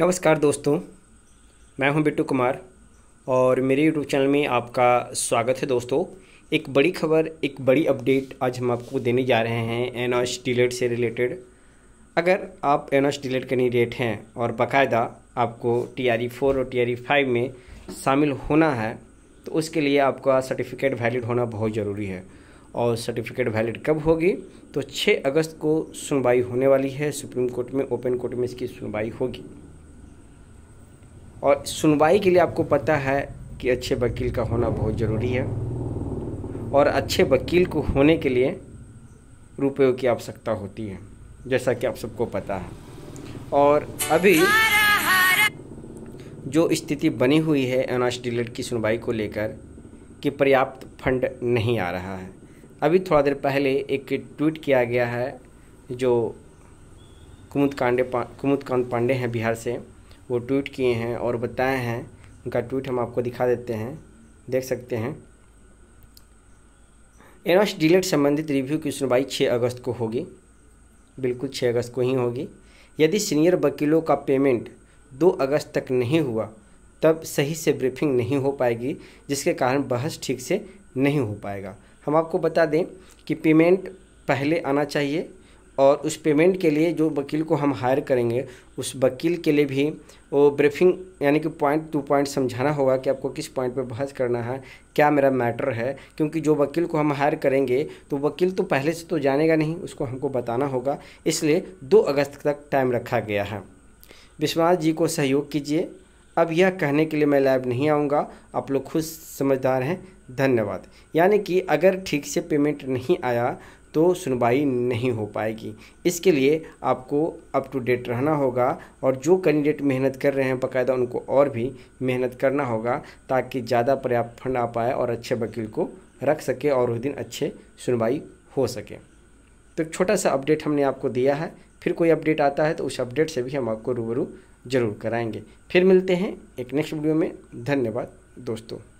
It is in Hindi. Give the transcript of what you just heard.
नमस्कार दोस्तों मैं हूं बिट्टू कुमार और मेरे यूट्यूब चैनल में आपका स्वागत है दोस्तों एक बड़ी खबर एक बड़ी अपडेट आज हम आपको देने जा रहे हैं एनॉश डीलेट से रिलेटेड अगर आप एनॉश डीलेट कैंडिडेट हैं और बाकायदा आपको टी आर ई फोर और टी आर ई फाइव में शामिल होना है तो उसके लिए आपका सर्टिफिकेट वैलिड होना बहुत ज़रूरी है और सर्टिफिकेट वैलिड कब होगी तो 6 अगस्त को सुनवाई होने वाली है सुप्रीम कोर्ट में ओपन कोर्ट में इसकी सुनवाई होगी और सुनवाई के लिए आपको पता है कि अच्छे वकील का होना बहुत ज़रूरी है और अच्छे वकील को होने के लिए रुपयों की आवश्यकता होती है जैसा कि आप सबको पता है और अभी जो स्थिति बनी हुई है अनाज डीलर की सुनवाई को लेकर कि पर्याप्त फंड नहीं आ रहा है अभी थोड़ा देर पहले एक ट्वीट किया गया है जो कुमुद कांडे कुमुद कांत पांडे हैं बिहार से वो ट्वीट किए हैं और बताए हैं उनका ट्वीट हम आपको दिखा देते हैं देख सकते हैं एस डिलेट संबंधित रिव्यू की सुनवाई 6 अगस्त को होगी बिल्कुल 6 अगस्त को ही होगी यदि सीनियर वकीलों का पेमेंट 2 अगस्त तक नहीं हुआ तब सही से ब्रीफिंग नहीं हो पाएगी जिसके कारण बहस ठीक से नहीं हो पाएगा हम आपको बता दें कि पेमेंट पहले आना चाहिए और उस पेमेंट के लिए जो वकील को हम हायर करेंगे उस वकील के लिए भी वो ब्रीफिंग यानी कि पॉइंट टू पॉइंट समझाना होगा कि आपको किस पॉइंट पे बहस करना है क्या मेरा मैटर है क्योंकि जो वकील को हम हायर करेंगे तो वकील तो पहले से तो जानेगा नहीं उसको हमको बताना होगा इसलिए दो अगस्त तक टाइम रखा गया है विश्वनाथ जी को सहयोग कीजिए अब यह कहने के लिए मैं लैब नहीं आऊँगा आप लोग खुद समझदार हैं धन्यवाद यानी कि अगर ठीक से पेमेंट नहीं आया तो सुनवाई नहीं हो पाएगी इसके लिए आपको अप टू डेट रहना होगा और जो कैंडिडेट मेहनत कर रहे हैं बाकायदा उनको और भी मेहनत करना होगा ताकि ज़्यादा पर्याप्त फंड आ पाए और अच्छे वकील को रख सके और उस दिन अच्छे सुनवाई हो सके तो एक छोटा सा अपडेट हमने आपको दिया है फिर कोई अपडेट आता है तो उस अपडेट से भी हम आपको रूबरू ज़रूर कराएंगे फिर मिलते हैं एक नेक्स्ट वीडियो में धन्यवाद दोस्तों